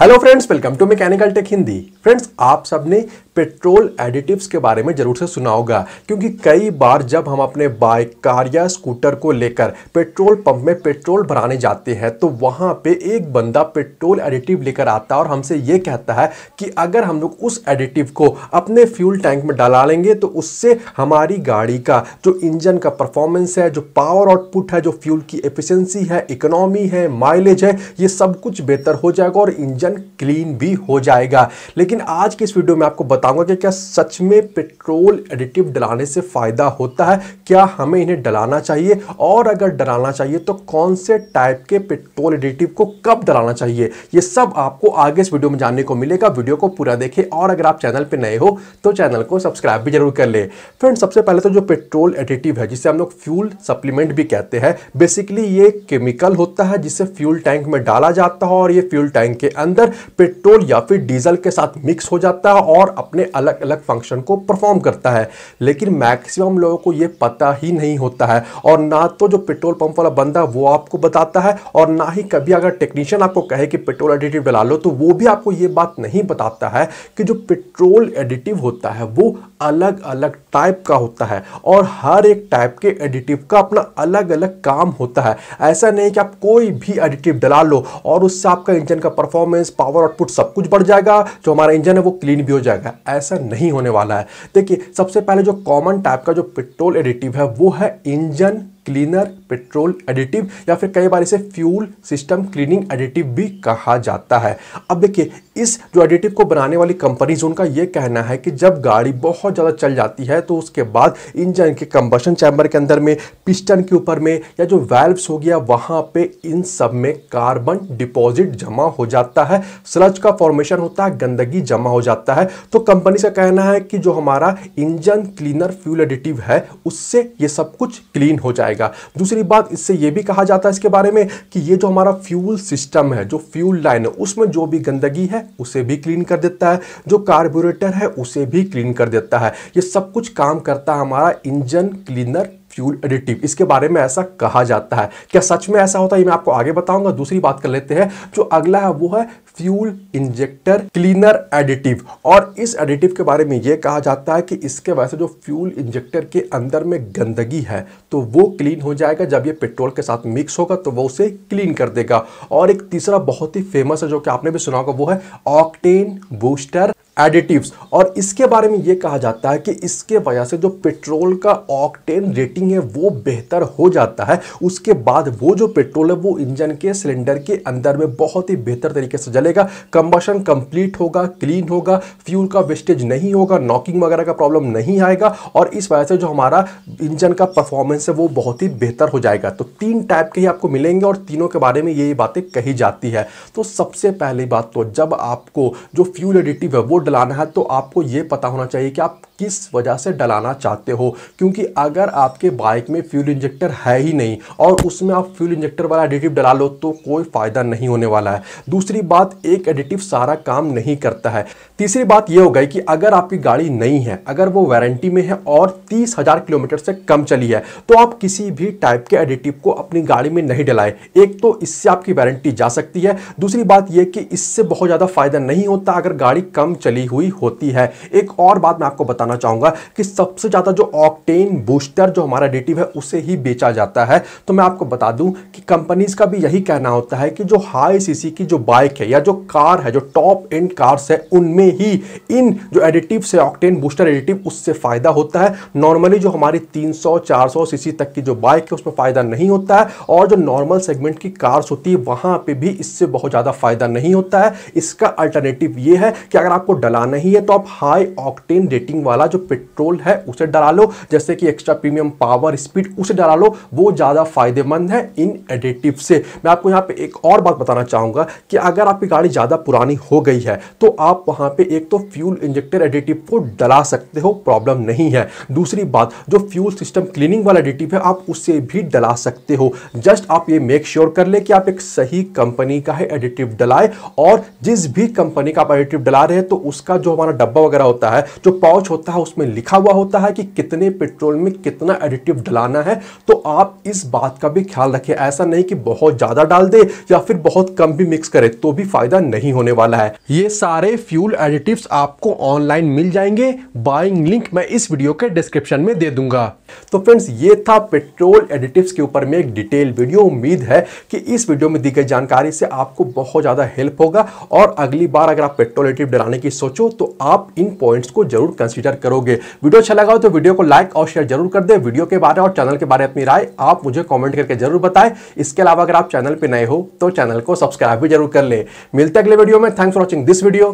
hello friends welcome to mechanical tech Hindi friends आप सबने petrol additives के बारे में ज़रूर से सुना होगा क्योंकि कई बार जब हम अपने बाइक कार या स्कूटर को लेकर पेट्रोल पंप में पेट्रोल भराने जाते हैं तो वहाँ पे एक बंदा पेट्रोल एडिटिव लेकर आता है और हमसे ये कहता है कि अगर हम लोग उस एडिटिव को अपने फ्यूल टैंक में डला लेंगे तो उससे हमारी गाड़ी का जो इंजन का परफॉर्मेंस है जो पावर आउटपुट है जो फ्यूल की एफिशेंसी है इकोनॉमी है माइलेज है ये सब कुछ बेहतर हो जाएगा और इंजन क्लीन भी हो जाएगा लेकिन आज की इस वीडियो में आपको बता बताऊंगा कि क्या सच में पेट्रोल एडिटिव डलाने से फ़ायदा होता है क्या हमें इन्हें डलाना चाहिए और अगर डलाना चाहिए तो कौन से टाइप के पेट्रोल एडिटिव को कब डलाना चाहिए ये सब आपको आगे इस वीडियो में जानने को मिलेगा वीडियो को पूरा देखें और अगर आप चैनल पर नए हो तो चैनल को सब्सक्राइब भी जरूर कर ले फ्रेंड सबसे पहले तो जो पेट्रोल एडिटिव है जिसे हम लोग फ्यूल सप्लीमेंट भी कहते हैं बेसिकली ये केमिकल होता है जिसे फ्यूल टैंक में डाला जाता है और ये फ्यूल टैंक के अंदर पेट्रोल या फिर डीजल के साथ मिक्स हो जाता है और अपने अपने अलग अलग फंक्शन को परफॉर्म करता है लेकिन मैक्सिमम लोगों को ये पता ही नहीं होता है और ना तो जो पेट्रोल पंप वाला बंदा वो आपको बताता है और ना ही कभी अगर टेक्नीशियन आपको कहे कि पेट्रोल एडिटिव डला लो तो वो भी आपको ये बात नहीं बताता है कि जो पेट्रोल एडिटिव होता है वो अलग अलग टाइप का होता है और हर एक टाइप के एडिटिव का अपना अलग अलग काम होता है ऐसा नहीं कि आप कोई भी एडिटिव डला लो और उससे आपका इंजन का परफॉर्मेंस पावर आउटपुट सब कुछ बढ़ जाएगा जो हमारा इंजन है वो क्लीन भी हो जाएगा ऐसा नहीं होने वाला है देखिए सबसे पहले जो कॉमन टाइप का जो पेट्रोल एडिटिव है वो है इंजन क्लीनर पेट्रोल एडिटिव या फिर कई बार इसे फ्यूल सिस्टम क्लीनिंग एडिटिव भी कहा जाता है अब देखिए इस जो एडिटिव को बनाने वाली कंपनीज उनका यह कहना है कि जब गाड़ी बहुत ज़्यादा चल जाती है तो उसके बाद इंजन के कंबशन चैम्बर के अंदर में पिस्टन के ऊपर में या जो वैल्वस हो गया वहाँ पर इन सब में कार्बन डिपॉजिट जमा हो जाता है स्लज का फॉर्मेशन होता है गंदगी जमा हो जाता है तो कंपनी का कहना है कि जो हमारा इंजन क्लीनर फ्यूल एडिटिव है उससे ये सब कुछ क्लीन हो जाएगा दूसरी दूसरी बात इससे यह भी कहा जाता है इसके बारे में कि ये जो हमारा फ्यूल सिस्टम है जो फ्यूल लाइन है उसमें जो भी गंदगी है उसे भी क्लीन कर देता है जो कार्बोरेटर है उसे भी क्लीन कर देता है ये सब कुछ काम करता है हमारा इंजन क्लीनर फ्यूल एडिटिव इसके बारे में ऐसा कहा जाता है क्या सच में ऐसा होता है ये मैं आपको आगे बताऊंगा दूसरी बात कर लेते हैं जो अगला है वो है फ्यूल इंजेक्टर क्लीनर एडिटिव और इस एडिटिव के बारे में ये कहा जाता है कि इसके वजह से जो फ्यूल इंजेक्टर के अंदर में गंदगी है तो वो क्लीन हो जाएगा जब ये पेट्रोल के साथ मिक्स होगा तो वो उसे क्लीन कर देगा और एक तीसरा बहुत ही फेमस है जो कि आपने भी सुना होगा वो है ऑक्टेन बूस्टर एडिटिव्स और इसके बारे में ये कहा जाता है कि इसके वजह से जो पेट्रोल का ऑक्टेन रेटिंग है वो बेहतर हो जाता है उसके बाद वो जो पेट्रोल है वो इंजन के सिलेंडर के अंदर में बहुत ही बेहतर तरीके से जलेगा कंबशन कंप्लीट होगा क्लीन होगा फ्यूल का वेस्टेज नहीं होगा नॉकिंग वगैरह का प्रॉब्लम नहीं आएगा और इस वजह से जो हमारा इंजन का परफॉर्मेंस है वो बहुत ही बेहतर हो जाएगा तो तीन टाइप के ही आपको मिलेंगे और तीनों के बारे में ये बातें कही जाती है तो सबसे पहली बात तो जब आपको जो फ्यूल एडिटिव है वो डलाना है तो आपको ये पता होना चाहिए कि आप किस वजह से डलाना चाहते हो क्योंकि अगर आपके बाइक में फ्यूल इंजेक्टर है ही नहीं और उसमें आप फ्यूल इंजेक्टर वाला एडिटिव डला लो तो कोई फ़ायदा नहीं होने वाला है दूसरी बात एक एडिटिव सारा काम नहीं करता है तीसरी बात यह हो गई कि अगर आपकी गाड़ी नहीं है अगर वो वारंटी में है और तीस हज़ार किलोमीटर से कम चली है तो आप किसी भी टाइप के एडिटिव को अपनी गाड़ी में नहीं डलाएं एक तो इससे आपकी वारंटी जा सकती है दूसरी बात यह कि इससे बहुत ज़्यादा फ़ायदा नहीं होता अगर गाड़ी कम चली हुई होती है एक और बात मैं आपको बता बताना चाहूंगा कि सबसे ज़्यादा जो ऑक्टेन बूस्टर जो हमारा एडिटिव है उसे ही बेचा जाता है तो मैं आपको बता दूं कि कंपनीज़ का भी यही कहना होता है कि जो हाई सीसी की जो बाइक है या जो कार है जो टॉप एंड कार्स है उनमें ही इन जो एडिटिव से ऑक्टेन बूस्टर एडिटिव उससे फ़ायदा होता है नॉर्मली जो हमारी तीन सौ सीसी तक की जो बाइक है उसमें फ़ायदा नहीं होता है और जो नॉर्मल सेगमेंट की कार्स होती है वहां पर भी इससे बहुत ज़्यादा फ़ायदा नहीं होता है इसका अल्टरनेटिव यह है कि अगर आपको डलाना ही है तो आप हाई ऑक्टेन रेटिंग वाले वाला जो पेट्रोल है उसे डरा लो जैसे कि एक्स्ट्रा प्रीमियम पावर स्पीड उसे डरा लो वो ज़्यादा फायदेमंद है इन एडिटिव से मैं आपको यहाँ पे एक और बात बताना चाहूँगा कि अगर आपकी गाड़ी ज़्यादा पुरानी हो गई है तो आप वहाँ पर एक तो फ्यूल इंजेक्टर एडिटिव को डला सकते हो प्रॉब्लम नहीं है दूसरी बात जो फ्यूल सिस्टम क्लीनिंग वाला एडिटिव है आप उससे भी डला सकते हो जस्ट आप ये मेक श्योर कर ले कि आप एक सही कंपनी का है एडिटिव डलाए और जिस भी कंपनी का आप एडिटिव डला रहे हैं तो उसका जो हमारा डब्बा वगैरह होता है जो पाउच होता होता है उसमें लिखा हुआ होता है कि कितने पेट्रोल में कितना एडिटिव डलाना है तो आप इस बात का भी ख्याल रखें ऐसा नहीं कि बहुत ज़्यादा डाल दे या फिर बहुत कम भी मिक्स करे तो भी फ़ायदा नहीं होने वाला है ये सारे फ्यूल एडिटिव्स आपको ऑनलाइन मिल जाएंगे बाइंग लिंक मैं इस वीडियो के डिस्क्रिप्शन में दे दूंगा तो फ्रेंड्स ये था पेट्रोल एडिटिव्स के ऊपर में एक डिटेल वीडियो उम्मीद है कि इस वीडियो में दी गई जानकारी से आपको बहुत ज़्यादा हेल्प होगा और अगली बार अगर आप पेट्रोल एडिटिव डलाने की सोचो तो आप इन पॉइंट्स को जरूर कंसिडर करोगे वीडियो अच्छा लगा हो तो वीडियो को लाइक और शेयर जरूर कर दे वीडियो के बारे और चैनल के बारे में अपनी आए आप मुझे कमेंट करके जरूर बताएं इसके अलावा अगर आप चैनल पर नए हो तो चैनल को सब्सक्राइब भी जरूर कर ले मिलते अगले वीडियो में thanks for watching this video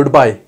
good bye